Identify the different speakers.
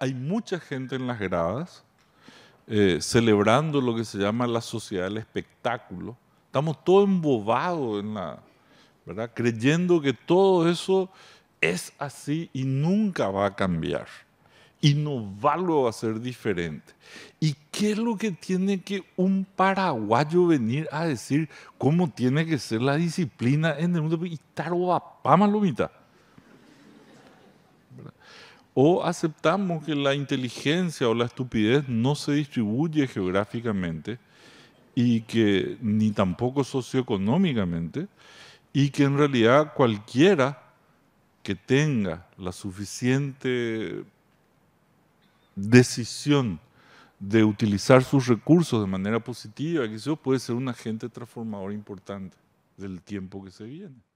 Speaker 1: hay mucha gente en las gradas eh, celebrando lo que se llama la sociedad del espectáculo. Estamos todos embobados en la, ¿verdad? creyendo que todo eso es así y nunca va a cambiar. Y no va a ser diferente. ¿Y qué es lo que tiene que un paraguayo venir a decir cómo tiene que ser la disciplina en el mundo? Y pama lo mitad o aceptamos que la inteligencia o la estupidez no se distribuye geográficamente y que ni tampoco socioeconómicamente y que en realidad cualquiera que tenga la suficiente decisión de utilizar sus recursos de manera positiva, eso puede ser un agente transformador importante del tiempo que se viene.